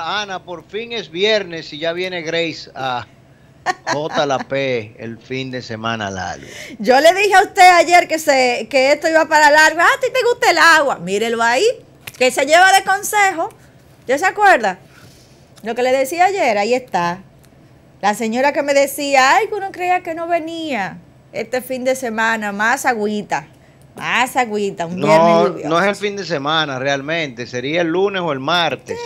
Ana, por fin es viernes y ya viene Grace a JLP el fin de semana largo. Yo le dije a usted ayer que se que esto iba para largo. Ah, a ti te gusta el agua. Mírelo ahí, que se lleva de consejo. ¿Ya se acuerda? Lo que le decía ayer, ahí está. La señora que me decía, ay, que uno creía que no venía este fin de semana, más agüita. Más agüita, un no, viernes No es el fin de semana realmente, sería el lunes o el martes.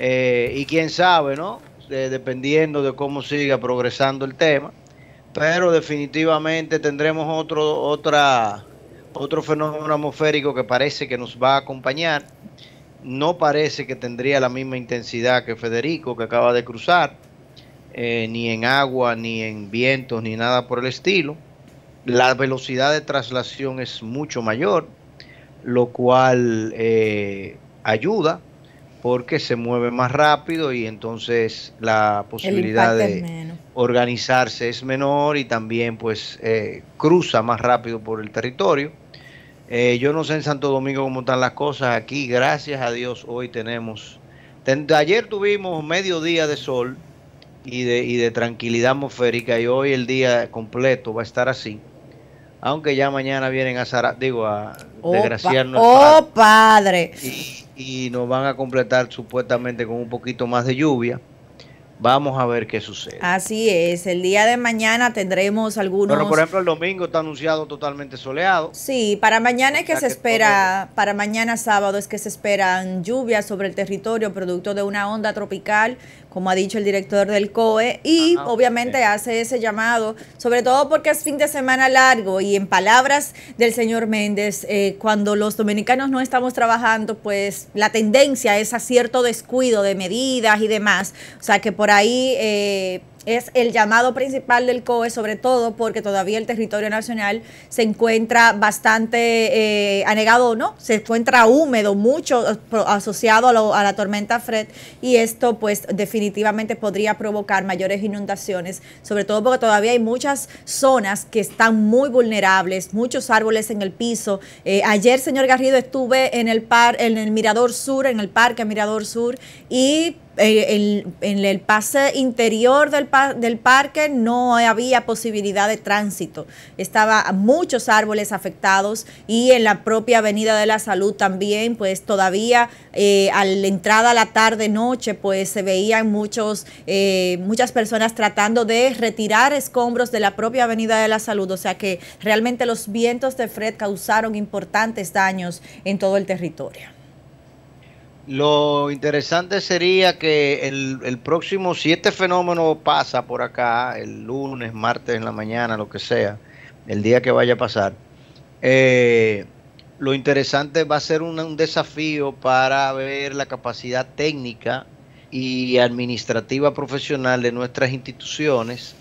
Eh, y quién sabe, ¿no? dependiendo de cómo siga progresando el tema. Pero definitivamente tendremos otro, otra, otro fenómeno atmosférico que parece que nos va a acompañar. No parece que tendría la misma intensidad que Federico, que acaba de cruzar, eh, ni en agua, ni en vientos, ni nada por el estilo. La velocidad de traslación es mucho mayor, lo cual eh, ayuda porque se mueve más rápido y entonces la posibilidad de organizarse es menor y también pues eh, cruza más rápido por el territorio. Eh, yo no sé en Santo Domingo cómo están las cosas aquí, gracias a Dios hoy tenemos, ayer tuvimos medio día de sol y de, y de tranquilidad atmosférica y hoy el día completo va a estar así aunque ya mañana vienen a digo a desgraciarnos. oh, padre y nos van a completar supuestamente con un poquito más de lluvia. Vamos a ver qué sucede. Así es, el día de mañana tendremos algunos... Bueno, por ejemplo el domingo está anunciado totalmente soleado. Sí, para mañana es que se espera, para mañana sábado es que se esperan lluvias sobre el territorio producto de una onda tropical como ha dicho el director del COE, y obviamente hace ese llamado, sobre todo porque es fin de semana largo y en palabras del señor Méndez, eh, cuando los dominicanos no estamos trabajando, pues la tendencia es a cierto descuido de medidas y demás, o sea que por ahí... Eh, es el llamado principal del COE, sobre todo porque todavía el territorio nacional se encuentra bastante eh, anegado, ¿no? Se encuentra húmedo, mucho eh, asociado a, la tormenta Fred, y esto pues definitivamente podría provocar mayores inundaciones, sobre todo porque todavía hay muchas zonas que están muy vulnerables, muchos árboles en el piso. Eh, ayer, señor Garrido, estuve en el, par, en el Mirador Sur, en el Parque Mirador Sur, y eh, en, el pase interior del, del parque no había posibilidad de tránsito. Estaba muchos árboles afectados y en la propia Avenida de la Salud también, pues todavía eh, al a la entrada a la tarde-noche, pues se veían muchos, eh, muchas personas tratando de retirar escombros de la propia Avenida de la Salud. O sea que realmente los vientos de Fred causaron importantes daños en todo el territorio. Lo interesante sería que el, el próximo, si este fenómeno pasa por acá, el lunes, martes en la mañana, lo que sea, el día que vaya a pasar, eh, lo interesante va a ser un, desafío para ver la capacidad técnica y administrativa profesional de nuestras instituciones,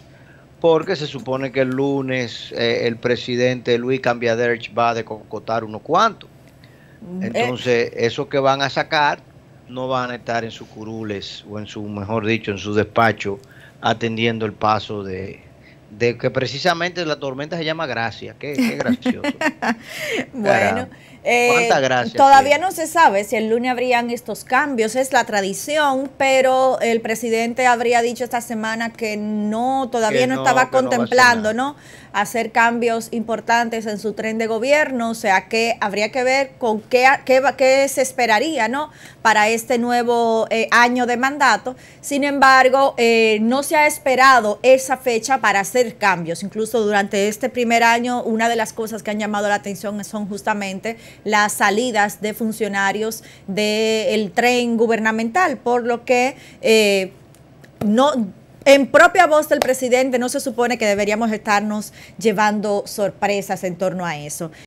porque se supone que el lunes eh, el presidente Luis Cambiaderch va a decocotar unos cuantos. Eh. Entonces, esos eso que van a sacar no van a estar en sus curules o en su, mejor dicho, en su despacho atendiendo el paso de, de que precisamente la tormenta se llama gracia. Qué, gracioso. bueno. Eh, todavía no se sabe si el lunes habrían estos cambios, es la tradición, pero el presidente habría dicho esta semana que no, todavía no, estaba contemplando, no, Hacer cambios importantes en su tren de gobierno, o sea que habría que ver con qué, qué, qué se esperaría, ¿no? Para este nuevo eh, año de mandato. Sin embargo, eh, no se ha esperado esa fecha para hacer cambios. Incluso durante este primer año, una de las cosas que han llamado la atención son justamente las salidas de funcionarios del tren gubernamental, por lo que eh, no en propia voz del presidente no se supone que deberíamos estarnos llevando sorpresas en torno a eso.